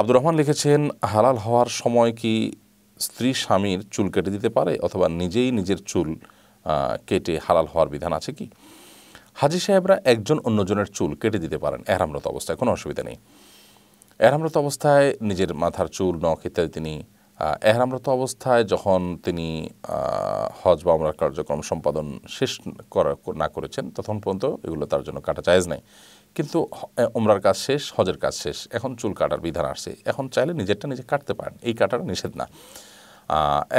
আব্দুর রহমান লিখেছেন হালাল হওয়ার সময় কি স্ত্রী স্বামীর চুল কেটে দিতে পারে অথবা নিজেই নিজের চুল কেটে হালাল হওয়ার বিধান আছে কি হাজি সাহেবরা একজন অন্যজনের চুল কেটে দিতে পারেন এহরামরত অবস্থায় কোনো অসুবিধা নেই এরামরত অবস্থায় নিজের মাথার চুল নখ ইত্যাদি তিনি এহরামরত অবস্থায় যখন তিনি হজ বা আমরা কার্যক্রম সম্পাদন শেষ করা না করেছেন তখন পর্যন্ত এগুলো তার জন্য কাটা চায়জ নাই কিন্তু ওমরার কাজ শেষ হজের কাজ শেষ এখন চুল কাটার বিধান আসছে এখন চাইলে নিজেরটা নিজে কাটতে পারেন এই কাটার নিষেধ না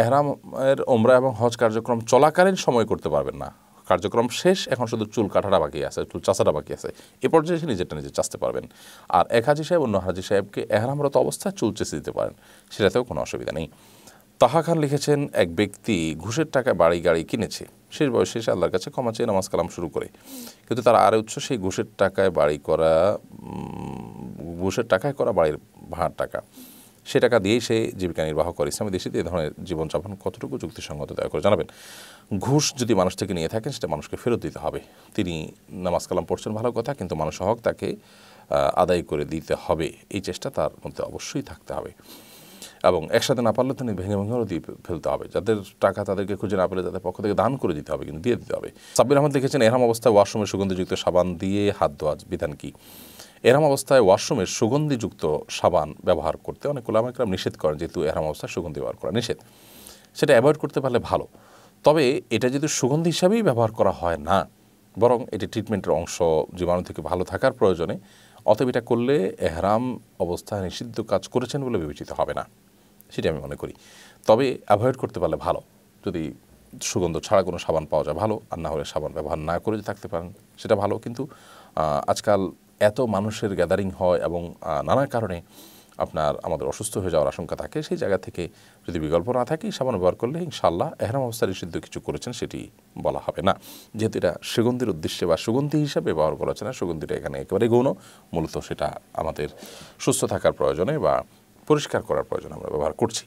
এহরামের ওমরা এবং হজ কার্যক্রম চলাকালীন সময় করতে পারবেন না কার্যক্রম শেষ এখন শুধু চুল কাটাটা বাকি আছে চুল চাষাটা বাকি আছে এ পর্যায়ে সে নিজেরটা নিজে চাষতে পারবেন আর এক হাজি সাহেব অন্য হাজি সাহেবকে এহরামরত অবস্থায় চুল চেঁচে দিতে পারেন সেটাতেও কোনো অসুবিধা নেই তাহা খান লিখেছেন এক ব্যক্তি ঘুষের টাকায় বাড়ি গাড়ি কিনেছে শেষ বয়সে এসে আল্লাহর কাছে ক্ষমা চেয়ে নামাজ কালাম শুরু করে কিন্তু তার আর উৎস সেই ঘুষের টাকায় বাড়ি করা ঘুষের টাকায় করা বাড়ির ভাড়ার টাকা সে টাকা দিয়েই সে জীবিকা নির্বাহ করে ইসলামী দেশে এই ধরনের জীবনযাপন কতটুকু যুক্তিসঙ্গত দয়া করে জানাবেন ঘুষ যদি মানুষ থেকে নিয়ে থাকেন সেটা মানুষকে ফেরত দিতে হবে তিনি নামাজ কালাম পড়ছেন ভালো কথা কিন্তু মানুষ হক তাকে আদায় করে দিতে হবে এই চেষ্টা তার মধ্যে অবশ্যই থাকতে হবে এবং একসাথে না পারলে তিনি ভেঙে ভেঙেও দিয়ে ফেলতে হবে যাদের টাকা তাদেরকে খুঁজে না পেলে তাদের পক্ষ থেকে দান করে দিতে হবে কিন্তু দিয়ে দিতে হবে সাব্বির আহমদ দেখেছেন এরম অবস্থায় ওয়াশরুমের সুগন্ধিযুক্ত সাবান দিয়ে হাত ধোয়া বিধান কি এরম অবস্থায় ওয়াশরুমের সুগন্ধিযুক্ত সাবান ব্যবহার করতে অনেক ওলামাকরাম নিষেধ করেন যেহেতু এরম অবস্থায় সুগন্ধি ব্যবহার করা নিষেধ সেটা অ্যাভয়েড করতে পারলে ভালো তবে এটা যদি সুগন্ধি হিসাবেই ব্যবহার করা হয় না বরং এটি ট্রিটমেন্টের অংশ জীবাণু থেকে ভালো থাকার প্রয়োজনে অতএব এটা করলে এহরাম অবস্থায় নিষিদ্ধ কাজ করেছেন বলে বিবেচিত হবে না সেটি আমি মনে করি তবে অ্যাভয়েড করতে পারলে ভালো যদি সুগন্ধ ছাড়া কোনো সাবান পাওয়া যায় ভালো আর না হলে সাবান ব্যবহার না করে থাকতে পারেন সেটা ভালো কিন্তু আজকাল এত মানুষের গ্যাদারিং হয় এবং নানা কারণে আপনার আমাদের অসুস্থ হয়ে যাওয়ার আশঙ্কা থাকে সেই জায়গা থেকে যদি বিকল্প না থাকে সাবান ব্যবহার করলে ইনশাল্লাহ এহরাম অবস্থায় নিষিদ্ধ কিছু করেছেন সেটি বলা হবে না যেহেতু এটা সুগন্ধির উদ্দেশ্যে বা সুগন্ধি হিসাবে ব্যবহার করা হচ্ছে না সুগন্ধিটা এখানে একেবারে গৌণ মূলত সেটা আমাদের সুস্থ থাকার প্রয়োজনে বা পরিষ্কার করার প্রয়োজন আমরা ব্যবহার করছি